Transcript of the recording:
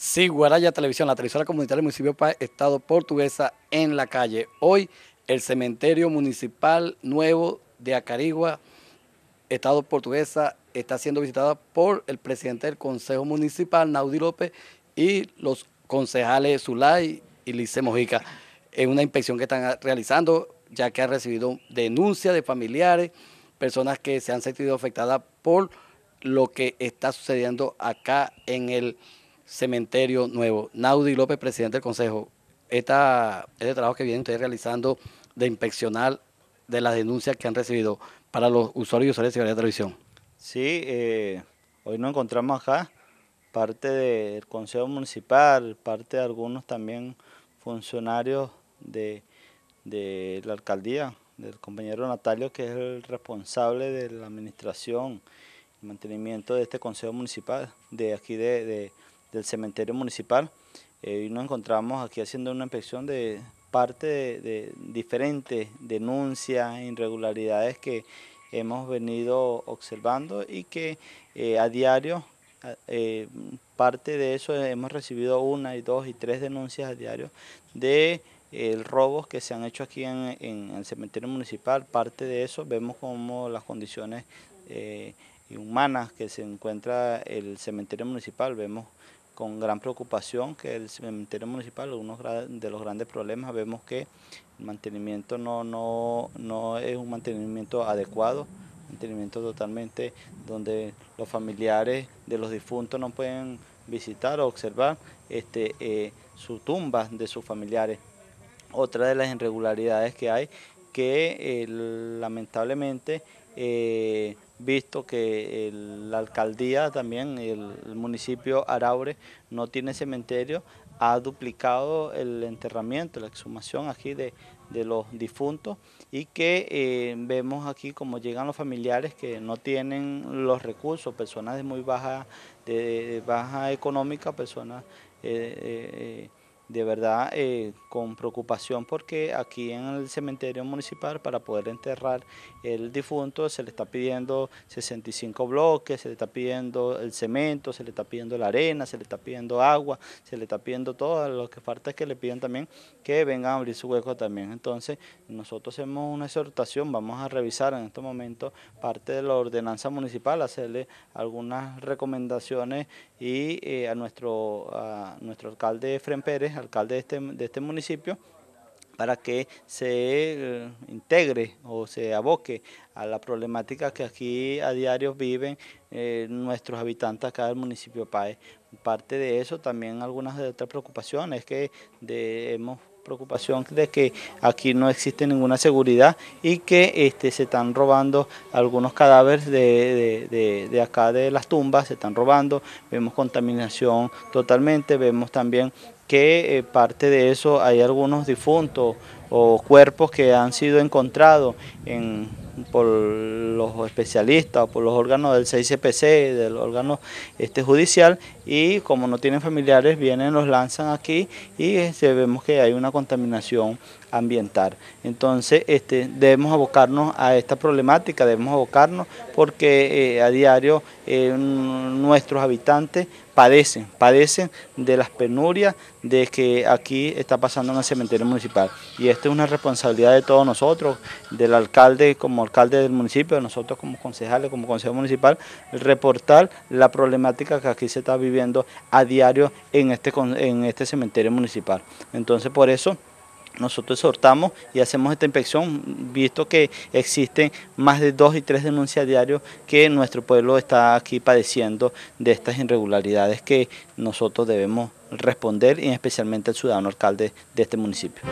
Sí, Guaraya Televisión, la televisora comunitaria del municipio de Estado Portuguesa en la calle. Hoy el cementerio municipal nuevo de Acarigua, Estado Portuguesa, está siendo visitada por el presidente del Consejo Municipal, Naudi López, y los concejales Zulay y Lice Mojica, en una inspección que están realizando, ya que ha recibido denuncias de familiares, personas que se han sentido afectadas por lo que está sucediendo acá en el cementerio nuevo. Naudi López, presidente del Consejo, esta, este trabajo que vienen ustedes realizando de inspeccionar de las denuncias que han recibido para los usuarios y usuarias de seguridad de televisión. Sí, eh, hoy nos encontramos acá, parte del Consejo Municipal, parte de algunos también funcionarios de, la alcaldía, del compañero Natalio, que es el responsable de la administración y mantenimiento de este Consejo Municipal, de aquí de, de del cementerio municipal. Eh, y nos encontramos aquí haciendo una inspección de parte de, diferentes denuncias, irregularidades que hemos venido observando y que eh, a diario, eh, parte de eso hemos recibido una y dos y tres denuncias a diario de robos que se han hecho aquí en, en, el cementerio municipal. Parte de eso vemos como las condiciones humanas que se encuentra el cementerio municipal. Vemos con gran preocupación que el cementerio municipal, uno de los grandes problemas, vemos que el mantenimiento no, no, no es un mantenimiento adecuado, mantenimiento totalmente donde los familiares de los difuntos no pueden visitar o observar este, eh, su tumba de sus familiares. Otra de las irregularidades que hay, que eh, lamentablemente eh, visto que la alcaldía también, el, municipio Araure no tiene cementerio, ha duplicado el enterramiento, la exhumación aquí de, los difuntos y que eh, vemos aquí como llegan los familiares que no tienen los recursos, personas de muy baja, de, baja económica, personas... Eh, eh, de verdad eh, con preocupación porque aquí en el cementerio municipal para poder enterrar el difunto se le está pidiendo 65 bloques, se le está pidiendo el cemento, se le está pidiendo la arena, se le está pidiendo agua, se le está pidiendo todo, lo que falta es que le piden también que vengan a abrir su hueco también. Entonces nosotros hacemos una exhortación, vamos a revisar en este momento parte de la ordenanza municipal, hacerle algunas recomendaciones y eh, a, nuestro, a nuestro alcalde Fren Pérez, alcalde de este, de este municipio, para que se eh, integre o se aboque a la problemática que aquí a diario viven eh, nuestros habitantes acá del municipio de Parte de eso también algunas de otras preocupaciones que de, hemos preocupación de que aquí no existe ninguna seguridad y que este, se están robando algunos cadáveres de, acá de las tumbas, se están robando, vemos contaminación totalmente, vemos también que eh, parte de eso hay algunos difuntos o cuerpos que han sido encontrados en por los especialistas, por los órganos del CICPC, del órgano este, judicial, y como no tienen familiares, vienen, los lanzan aquí y este, vemos que hay una contaminación ambiental. Entonces, este, debemos abocarnos a esta problemática, debemos abocarnos porque eh, a diario eh, nuestros habitantes padecen, padecen de las penurias de que aquí está pasando en el cementerio municipal. Y esta es una responsabilidad de todos nosotros, del alcalde como alcalde del municipio, de nosotros como concejales, como consejo municipal, reportar la problemática que aquí se está viviendo a diario en este, en este cementerio municipal. Entonces, por eso... Nosotros exhortamos y hacemos esta inspección, visto que existen más de dos y tres denuncias diarias que nuestro pueblo está aquí padeciendo de estas irregularidades que nosotros debemos responder y especialmente el ciudadano alcalde de este municipio.